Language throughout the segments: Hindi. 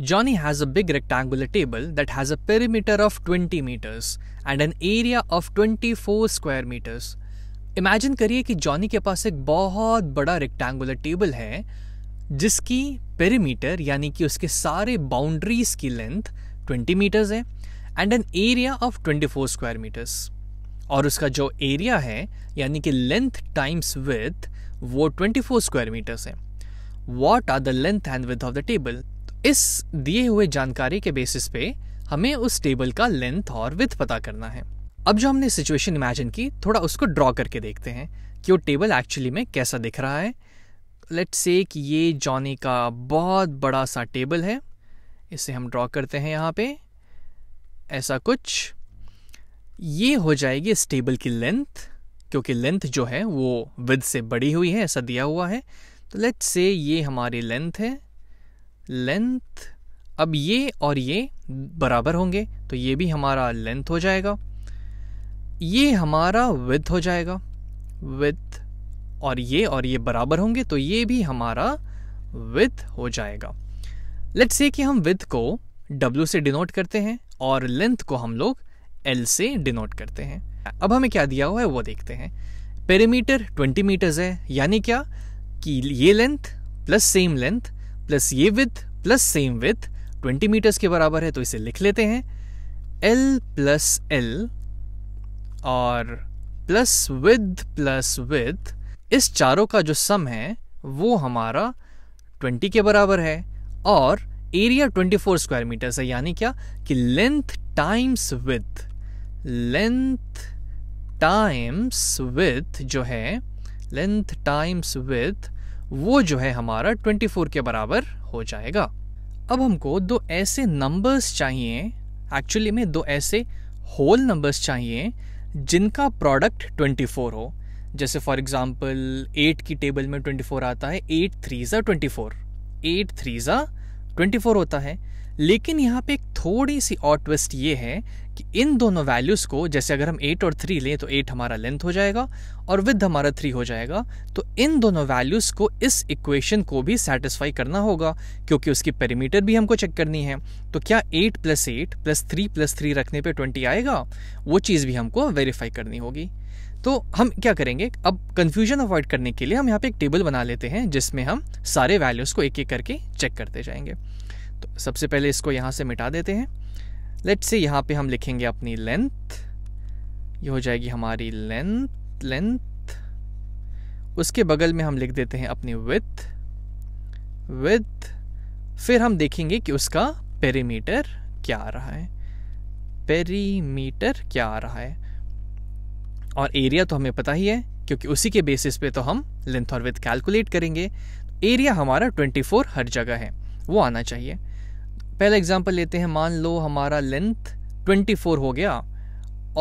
Johnny has a big rectangular table that has a perimeter of 20 meters and an area of 24 square meters. Imagine करिए कि जॉनी के पास एक बहुत बड़ा रेक्टेंगुलर टेबल है जिसकी पेरीमीटर यानी कि उसके सारे बाउंड्रीज की लेंथ 20 मीटर्स है and an area of 24 square metres और उसका जो एरिया है यानी कि लेंथ टाइम्स विथ वो 24 स्क्वायर मीटर्स है what are the length and width of the table इस दिए हुए जानकारी के बेसिस पे हमें उस टेबल का लेंथ और विथ पता करना है अब जो हमने सिचुएशन इमेजिन की थोड़ा उसको ड्रॉ करके देखते हैं कि वो टेबल एक्चुअली में कैसा दिख रहा है लेट से कि ये जॉनी का बहुत बड़ा सा टेबल है इसे हम ड्रॉ करते हैं यहाँ पे ऐसा कुछ ये हो जाएगी इस टेबल की लेंथ क्योंकि लेंथ जो है वो विद से बड़ी हुई है ऐसा दिया हुआ है तो लेट से ये हमारी लेंथ है लेंथ अब ये और ये बराबर होंगे तो ये भी हमारा लेंथ हो जाएगा ये हमारा विथ हो जाएगा विथ और ये और ये बराबर होंगे तो ये भी हमारा विथ हो जाएगा लेट्स से कि हम विथ को W से डिनोट करते हैं और लेंथ को हम लोग L से डिनोट करते हैं अब हमें क्या दिया हुआ है वो देखते हैं पेरीमीटर 20 मीटर्स है यानी क्या कि ये length plus same length plus ये width plus same width 20 metres के बराबर है तो इसे लिख लेते हैं एल प्लस एल और प्लस विद प्लस विद इस चारों का जो सम है वो हमारा 20 के बराबर है और एरिया 24 स्क्वायर मीटर्स है यानी क्या कि length times width length times width जो है लेंथ टाइम्स विथ वो जो है हमारा 24 के बराबर हो जाएगा अब हमको दो ऐसे नंबर्स चाहिए एक्चुअली में दो ऐसे होल नंबर्स चाहिए जिनका प्रोडक्ट 24 हो जैसे फॉर एग्जांपल 8 की टेबल में 24 आता है 8 थ्री ज़ा ट्वेंटी फोर एट थ्री ज़ा ट्वेंटी फोर होता है लेकिन यहाँ पे एक थोड़ी सी और ट्विस्ट ये है कि इन दोनों वैल्यूज़ को जैसे अगर हम एट और थ्री लें तो एट हमारा लेंथ हो जाएगा और विद हमारा थ्री हो जाएगा तो इन दोनों वैल्यूज़ को इस इक्वेशन को भी सेटिस्फाई करना होगा क्योंकि उसकी पेरीमीटर भी हमको चेक करनी है तो क्या eight plus eight plus three plus three रखने पर ट्वेंटी आएगा वो चीज़ भी हमको वेरीफाई करनी होगी तो हम क्या करेंगे अब कन्फ्यूजन अवॉइड करने के लिए हम यहाँ पे एक टेबल बना लेते हैं जिसमें हम सारे वैल्यूज़ को एक एक करके चेक करते जाएंगे तो सबसे पहले इसको यहाँ से मिटा देते हैं लेट से यहाँ पे हम लिखेंगे अपनी लेंथ ये हो जाएगी हमारी लेंथ लेंथ उसके बगल में हम लिख देते हैं अपनी विथ विथ फिर हम देखेंगे कि उसका पेरीमीटर क्या आ रहा है पेरीमीटर क्या आ रहा है और एरिया तो हमें पता ही है क्योंकि उसी के बेसिस पे तो हम लेंथ और विथ कैलकुलेट करेंगे एरिया हमारा 24 हर जगह है वो आना चाहिए पहला एग्जाम्पल लेते हैं मान लो हमारा लेंथ 24 हो गया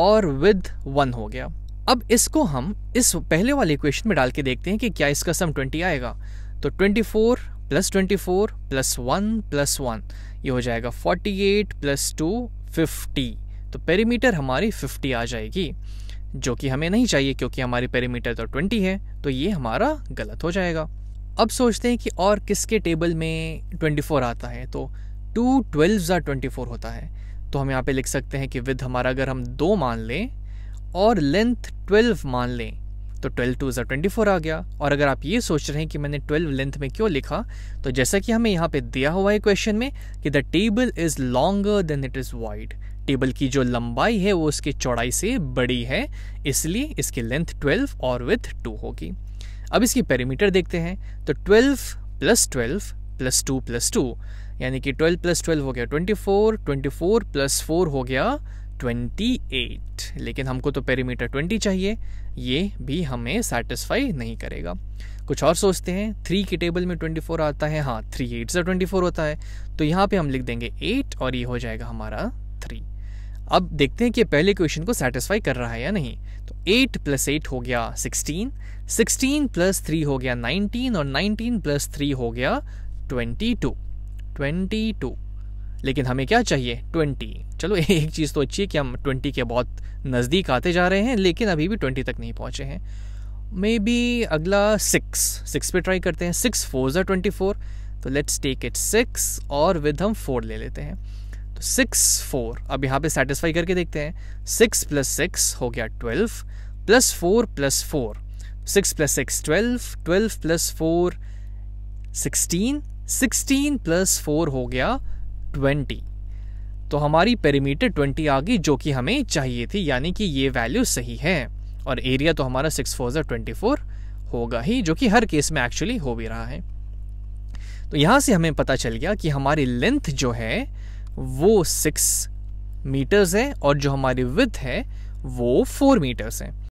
और विद वन हो गया अब इसको हम इस पहले वाले इक्वेशन में डाल के देखते हैं कि क्या इसका सम 20 आएगा तो 24 plus twenty four plus one plus one ये हो जाएगा 48 प्लस टू फिफ्टी तो पेरीमीटर हमारी 50 आ जाएगी जो कि हमें नहीं चाहिए क्योंकि हमारी पेरीमीटर तो 20 है तो ये हमारा गलत हो जाएगा अब सोचते हैं कि और किसके टेबल में 24 आता है तो टू ट्वेल्व ज़ा ट्वेंटी फोर होता है तो हम यहाँ पे लिख सकते हैं कि विद हमारा अगर हम दो मान लें और लेंथ ट्वेल्व मान लें तो ट्वेल्व टू ज़ा ट्वेंटी फोर आ गया और अगर आप ये सोच रहे हैं कि मैंने ट्वेल्व लेंथ में क्यों लिखा तो जैसा कि हमें यहाँ पे दिया हुआ है क्वेश्चन में कि the table is longer than it is wide table की जो लंबाई है वो उसकी चौड़ाई से बड़ी है इसलिए इसकी लेंथ ट्वेल्व और विथ टू होगी अब इसकी पेरीमीटर देखते हैं तो twelve plus twelve plus two plus two यानी कि 12 प्लस 12 हो गया 24 24 प्लस 4 हो गया 28 लेकिन हमको तो पेरीमीटर 20 चाहिए ये भी हमें सेटिस्फाई नहीं करेगा कुछ और सोचते हैं थ्री के टेबल में 24 आता है हाँ थ्री एट से ट्वेंटी होता है तो यहाँ पे हम लिख देंगे एट और ये हो जाएगा हमारा थ्री अब देखते हैं कि पहले क्वेश्चन को सेटिस्फाई कर रहा है या नहीं तो एट प्लस एट हो गया सिक्सटीन सिक्सटीन प्लस थ्री हो गया नाइनटीन और नाइनटीन प्लस थ्री हो गया ट्वेंटी टू ट्वेंटी टू लेकिन हमें क्या चाहिए ट्वेंटी चलो एक चीज़ तो अच्छी है कि हम ट्वेंटी के बहुत नज़दीक आते जा रहे हैं लेकिन अभी भी ट्वेंटी तक नहीं पहुँचे हैं मे बी अगला सिक्स सिक्स पे ट्राई करते हैं सिक्स फोर ज़ा ट्वेंटी फोर तो लेट्स टेक इट सिक्स और विद हम फोर ले लेते हैं तो सिक्स फोर अब यहाँ पे सेटिस्फाई करके देखते हैं सिक्स प्लस सिक्स हो गया twelve plus four plus four six plus six twelve twelve plus four sixteen sixteen plus four हो गया ट्वेंटी तो हमारी पेरीमीटर ट्वेंटी आ गई जो कि हमें चाहिए थी यानी कि ये वैल्यू सही है और एरिया तो हमारा सिक्स फोर जो ट्वेंटी फोर होगा ही जो कि हर केस में एक्चुअली हो भी रहा है तो यहाँ से हमें पता चल गया कि हमारी लेंथ जो है वो सिक्स मीटर्स है और जो हमारी विथ है वो फोर मीटर्स है